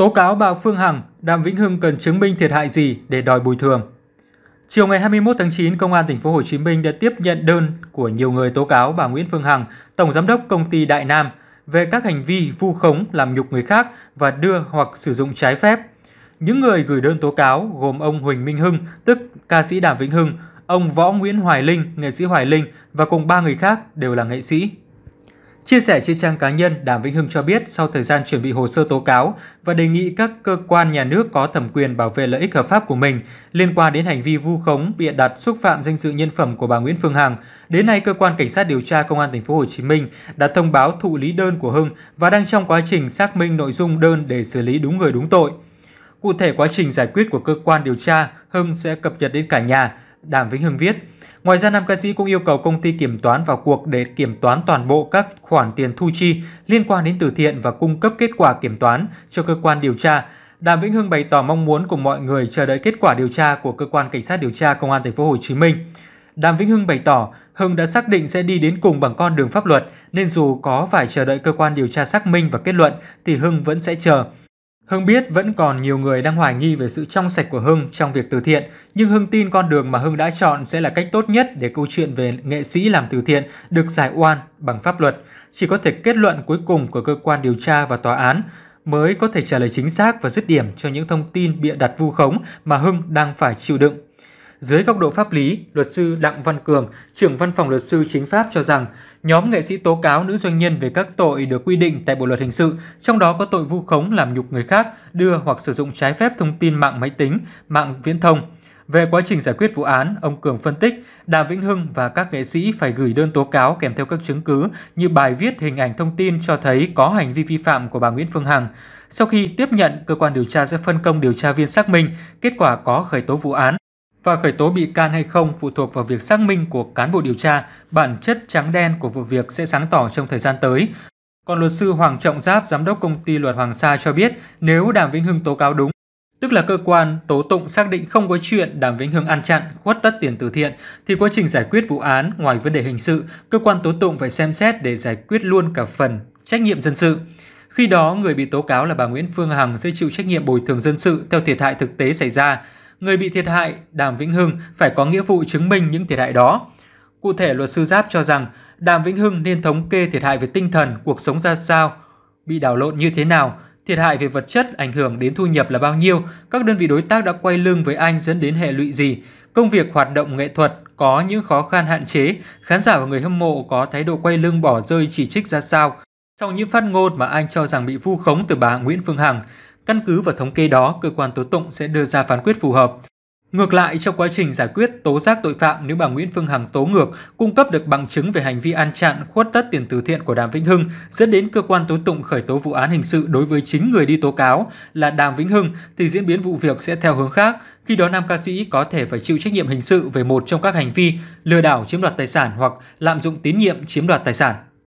Tố cáo bà Phương Hằng, Đàm Vĩnh Hưng cần chứng minh thiệt hại gì để đòi bồi thường. Chiều ngày 21 tháng 9, Công an thành phố Hồ Chí Minh đã tiếp nhận đơn của nhiều người tố cáo bà Nguyễn Phương Hằng, Tổng Giám đốc Công ty Đại Nam, về các hành vi vu khống làm nhục người khác và đưa hoặc sử dụng trái phép. Những người gửi đơn tố cáo gồm ông Huỳnh Minh Hưng, tức ca sĩ Đàm Vĩnh Hưng, ông Võ Nguyễn Hoài Linh, nghệ sĩ Hoài Linh và cùng ba người khác đều là nghệ sĩ. Chia sẻ trên trang cá nhân, Đàm Vĩnh Hưng cho biết sau thời gian chuẩn bị hồ sơ tố cáo và đề nghị các cơ quan nhà nước có thẩm quyền bảo vệ lợi ích hợp pháp của mình liên quan đến hành vi vu khống, bịa đặt, xúc phạm danh dự nhân phẩm của bà Nguyễn Phương Hằng, đến nay cơ quan cảnh sát điều tra công an thành phố Hồ Chí Minh đã thông báo thụ lý đơn của Hưng và đang trong quá trình xác minh nội dung đơn để xử lý đúng người đúng tội. Cụ thể quá trình giải quyết của cơ quan điều tra, Hưng sẽ cập nhật đến cả nhà, Đàm Vĩnh Hưng viết, ngoài ra nam ca sĩ cũng yêu cầu công ty kiểm toán vào cuộc để kiểm toán toàn bộ các khoản tiền thu chi liên quan đến từ thiện và cung cấp kết quả kiểm toán cho cơ quan điều tra. Đàm Vĩnh Hưng bày tỏ mong muốn của mọi người chờ đợi kết quả điều tra của cơ quan cảnh sát điều tra công an thành phố Hồ Chí Minh. Đàm Vĩnh Hưng bày tỏ Hưng đã xác định sẽ đi đến cùng bằng con đường pháp luật nên dù có phải chờ đợi cơ quan điều tra xác minh và kết luận thì Hưng vẫn sẽ chờ. Hưng biết vẫn còn nhiều người đang hoài nghi về sự trong sạch của Hưng trong việc từ thiện, nhưng Hưng tin con đường mà Hưng đã chọn sẽ là cách tốt nhất để câu chuyện về nghệ sĩ làm từ thiện được giải oan bằng pháp luật. Chỉ có thể kết luận cuối cùng của cơ quan điều tra và tòa án mới có thể trả lời chính xác và dứt điểm cho những thông tin bịa đặt vu khống mà Hưng đang phải chịu đựng dưới góc độ pháp lý, luật sư Đặng Văn Cường, trưởng văn phòng luật sư chính pháp cho rằng, nhóm nghệ sĩ tố cáo nữ doanh nhân về các tội được quy định tại Bộ luật hình sự, trong đó có tội vu khống làm nhục người khác, đưa hoặc sử dụng trái phép thông tin mạng máy tính, mạng viễn thông. Về quá trình giải quyết vụ án, ông Cường phân tích Đàm Vĩnh Hưng và các nghệ sĩ phải gửi đơn tố cáo kèm theo các chứng cứ như bài viết, hình ảnh thông tin cho thấy có hành vi vi phạm của bà Nguyễn Phương Hằng. Sau khi tiếp nhận, cơ quan điều tra sẽ phân công điều tra viên xác minh, kết quả có khởi tố vụ án, và khởi tố bị can hay không phụ thuộc vào việc xác minh của cán bộ điều tra, bản chất trắng đen của vụ việc sẽ sáng tỏ trong thời gian tới. Còn luật sư Hoàng Trọng Giáp, giám đốc công ty luật Hoàng Sa cho biết, nếu Đàm Vĩnh Hưng tố cáo đúng, tức là cơ quan tố tụng xác định không có chuyện Đàm Vĩnh Hưng ăn chặn, khuất tất tiền từ thiện, thì quá trình giải quyết vụ án ngoài vấn đề hình sự, cơ quan tố tụng phải xem xét để giải quyết luôn cả phần trách nhiệm dân sự. Khi đó, người bị tố cáo là bà Nguyễn Phương Hằng sẽ chịu trách nhiệm bồi thường dân sự theo thiệt hại thực tế xảy ra người bị thiệt hại, Đàm Vĩnh Hưng phải có nghĩa vụ chứng minh những thiệt hại đó. Cụ thể, luật sư Giáp cho rằng Đàm Vĩnh Hưng nên thống kê thiệt hại về tinh thần, cuộc sống ra sao, bị đảo lộn như thế nào, thiệt hại về vật chất ảnh hưởng đến thu nhập là bao nhiêu, các đơn vị đối tác đã quay lưng với anh dẫn đến hệ lụy gì, công việc hoạt động nghệ thuật có những khó khăn hạn chế, khán giả và người hâm mộ có thái độ quay lưng bỏ rơi chỉ trích ra sao. Sau những phát ngôn mà anh cho rằng bị vu khống từ bà Nguyễn Phương Hằng, Căn cứ vào thống kê đó, cơ quan tố tụng sẽ đưa ra phán quyết phù hợp. Ngược lại, trong quá trình giải quyết tố giác tội phạm nếu bà Nguyễn Phương Hằng tố ngược, cung cấp được bằng chứng về hành vi ăn chặn, khuất tất tiền từ thiện của Đàm Vĩnh Hưng, dẫn đến cơ quan tố tụng khởi tố vụ án hình sự đối với chính người đi tố cáo là Đàm Vĩnh Hưng, thì diễn biến vụ việc sẽ theo hướng khác. Khi đó, nam ca sĩ có thể phải chịu trách nhiệm hình sự về một trong các hành vi lừa đảo chiếm đoạt tài sản hoặc lạm dụng tín nhiệm chiếm đoạt tài sản.